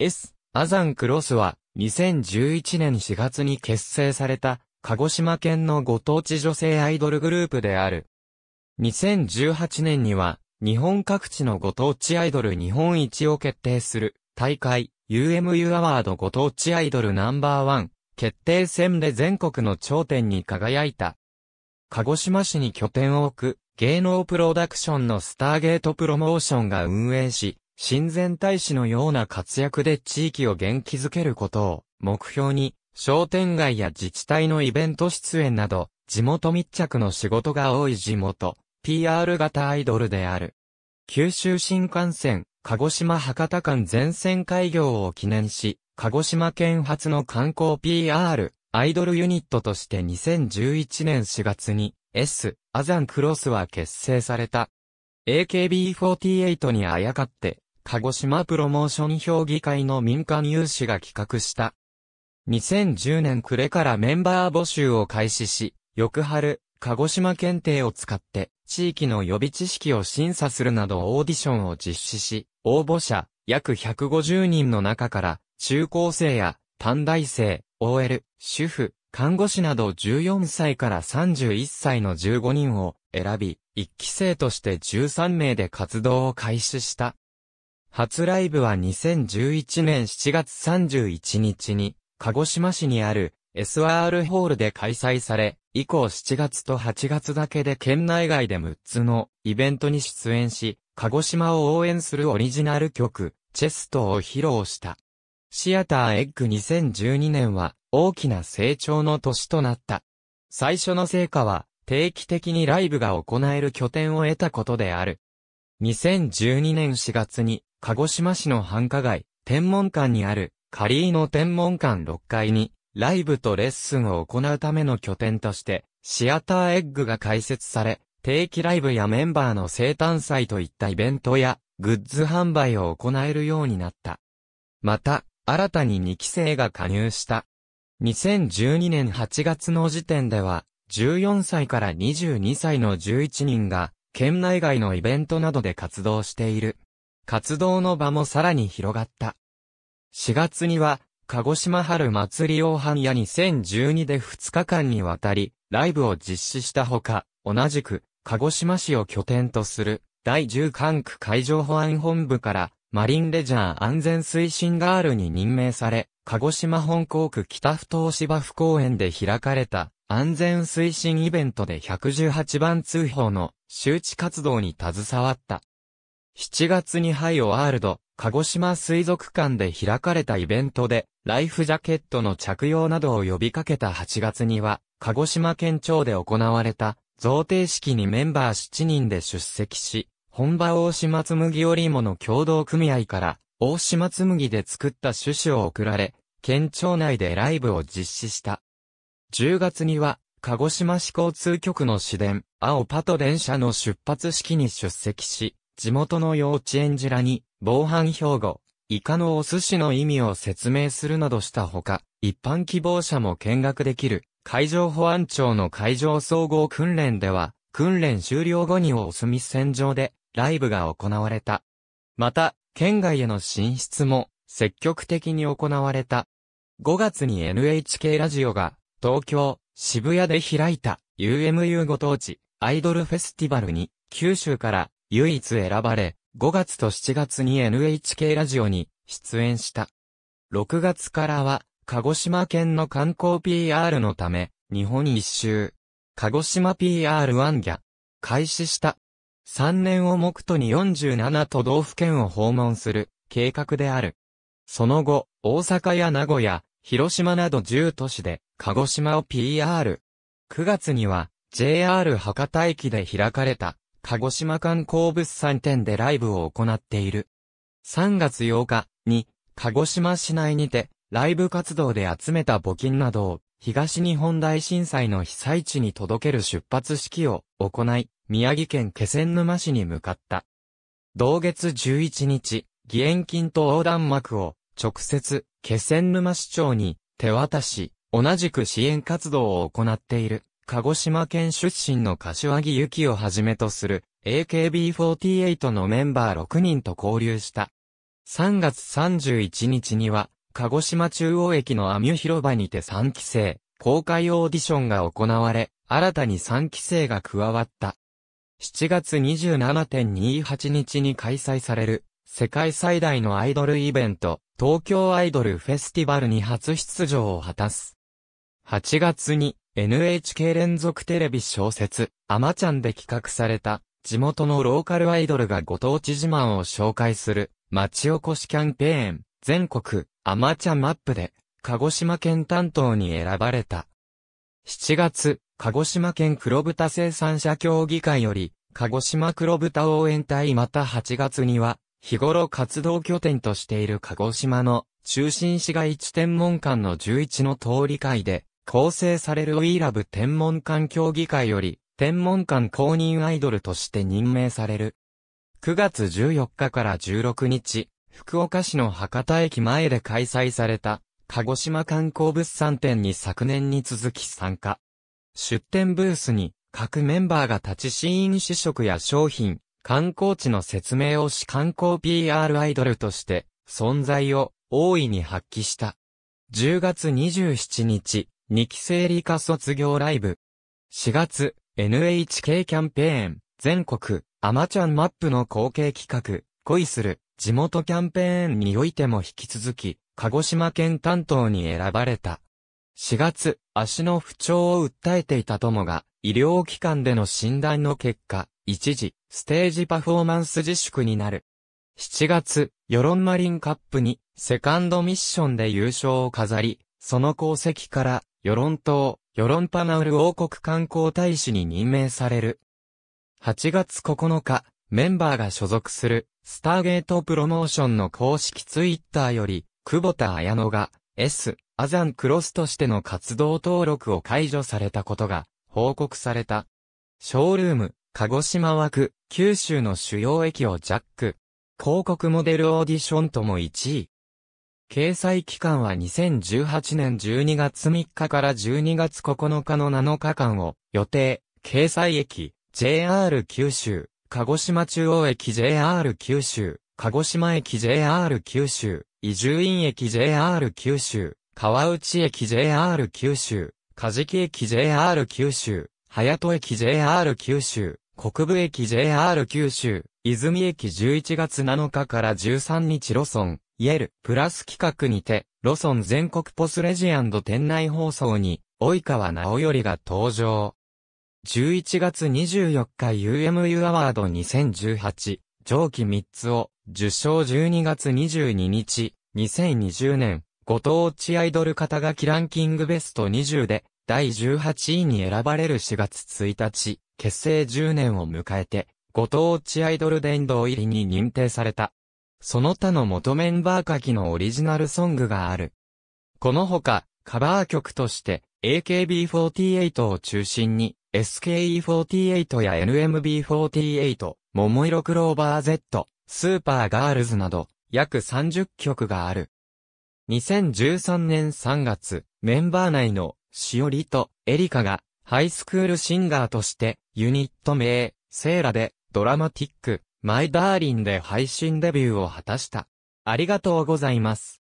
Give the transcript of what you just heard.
S、アザンクロスは、2011年4月に結成された、鹿児島県のご当地女性アイドルグループである。2018年には、日本各地のご当地アイドル日本一を決定する、大会、UMU アワードご当地アイドルナンバーワン、決定戦で全国の頂点に輝いた。鹿児島市に拠点を置く、芸能プロダクションのスターゲートプロモーションが運営し、親善大使のような活躍で地域を元気づけることを目標に、商店街や自治体のイベント出演など、地元密着の仕事が多い地元、PR 型アイドルである。九州新幹線、鹿児島博多間全線開業を記念し、鹿児島県発の観光 PR、アイドルユニットとして2011年4月に、S、アザンクロスは結成された。AKB48 にあやかって、鹿児島プロモーション評議会の民間有志が企画した。2010年暮れからメンバー募集を開始し、翌春、鹿児島検定を使って、地域の予備知識を審査するなどオーディションを実施し、応募者、約150人の中から、中高生や短大生、OL、主婦、看護師など14歳から31歳の15人を選び、1期生として13名で活動を開始した。初ライブは2011年7月31日に、鹿児島市にある SR ホールで開催され、以降7月と8月だけで県内外で6つのイベントに出演し、鹿児島を応援するオリジナル曲、チェストを披露した。シアターエッグ2012年は大きな成長の年となった。最初の成果は定期的にライブが行える拠点を得たことである。2012年4月に鹿児島市の繁華街、天文館にある、ーの天文館6階に、ライブとレッスンを行うための拠点として、シアターエッグが開設され、定期ライブやメンバーの生誕祭といったイベントや、グッズ販売を行えるようになった。また、新たに2期生が加入した。2012年8月の時点では、14歳から22歳の11人が、県内外のイベントなどで活動している。活動の場もさらに広がった。4月には、鹿児島春祭り大半夜2012で2日間にわたり、ライブを実施したほか、同じく、鹿児島市を拠点とする、第10管区海上保安本部から、マリンレジャー安全推進ガールに任命され、鹿児島本港区北不島芝府公園で開かれた、安全推進イベントで118番通報の周知活動に携わった。7月にハイオワールド、鹿児島水族館で開かれたイベントで、ライフジャケットの着用などを呼びかけた8月には、鹿児島県庁で行われた、贈呈式にメンバー7人で出席し、本場大島紬織物共同組合から、大島紬で作った趣旨を贈られ、県庁内でライブを実施した。10月には、鹿児島市交通局の市電、青パト電車の出発式に出席し、地元の幼稚園児らに、防犯標語、イカのお寿司の意味を説明するなどしたほか、一般希望者も見学できる、海上保安庁の海上総合訓練では、訓練終了後にお墨戦上で、ライブが行われた。また、県外への進出も、積極的に行われた。5月に NHK ラジオが、東京、渋谷で開いた、UMU ご当地、アイドルフェスティバルに、九州から、唯一選ばれ、5月と7月に NHK ラジオに出演した。6月からは、鹿児島県の観光 PR のため、日本一周、鹿児島 PR ワンギャ、開始した。3年を目途に47都道府県を訪問する計画である。その後、大阪や名古屋、広島など10都市で鹿児島を PR。9月には JR 博多駅で開かれた鹿児島観光物産展でライブを行っている。3月8日に、鹿児島市内にて、ライブ活動で集めた募金などを、東日本大震災の被災地に届ける出発式を行い、宮城県気仙沼市に向かった。同月11日、義援金と横断幕を直接気仙沼市長に手渡し、同じく支援活動を行っている。鹿児島県出身の柏木由紀をはじめとする AKB48 のメンバー6人と交流した。3月31日には、鹿児島中央駅のアミュ広場にて3期生、公開オーディションが行われ、新たに3期生が加わった。7月27.28日に開催される、世界最大のアイドルイベント、東京アイドルフェスティバルに初出場を果たす。8月に、NHK 連続テレビ小説、アマちゃんで企画された、地元のローカルアイドルがご当地自慢を紹介する、町おこしキャンペーン、全国、アマちゃんマップで、鹿児島県担当に選ばれた。7月、鹿児島県黒豚生産者協議会より、鹿児島黒豚応援隊また8月には、日頃活動拠点としている鹿児島の中心市街地天文館の11の通り会で、構成されるウィーラブ天文館協議会より、天文館公認アイドルとして任命される。9月14日から16日、福岡市の博多駅前で開催された、鹿児島観光物産展に昨年に続き参加。出展ブースに、各メンバーが立ちシーン試食や商品、観光地の説明をし観光 PR アイドルとして、存在を大いに発揮した。10月27日、二期生理科卒業ライブ。4月、NHK キャンペーン、全国、アマちゃんマップの後継企画、恋する、地元キャンペーンにおいても引き続き、鹿児島県担当に選ばれた。4月、足の不調を訴えていた友が、医療機関での診断の結果、一時、ステージパフォーマンス自粛になる。7月、ヨロンマリンカップに、セカンドミッションで優勝を飾り、その功績から、与論島、与論パナウル王国観光大使に任命される。8月9日、メンバーが所属する、スターゲートプロモーションの公式ツイッターより、久保田綾乃が、S、アザンクロスとしての活動登録を解除されたことが、報告された。ショールーム、鹿児島枠、九州の主要駅をジャック。広告モデルオーディションとも1位。掲載期間は2018年12月3日から12月9日の7日間を予定、掲載駅、JR 九州、鹿児島中央駅 JR 九州、鹿児島駅 JR 九州、伊集院駅 JR 九州、川内駅 JR 九州、梶木駅 JR 九州、早戸駅 JR 九州、国部駅 JR 九州、泉駅11月7日から13日路村、イェル、プラス企画にて、ロソン全国ポスレジ店内放送に、及川直りが登場。11月24日 UMU アワード2018、上記3つを、受賞12月22日、2020年、ご当地アイドル肩書きランキングベスト20で、第18位に選ばれる4月1日、結成10年を迎えて、ご当地アイドル殿堂入りに認定された。その他の元メンバー書きのオリジナルソングがある。このほか、カバー曲として AKB48 を中心に SKE48 や NMB48、桃色クローバー Z、スーパーガールズなど約30曲がある。2013年3月、メンバー内のしおりとエリカがハイスクールシンガーとしてユニット名、セーラでドラマティックマイダーリンで配信デビューを果たした。ありがとうございます。